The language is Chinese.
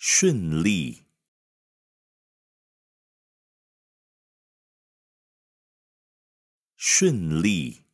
顺利，顺利。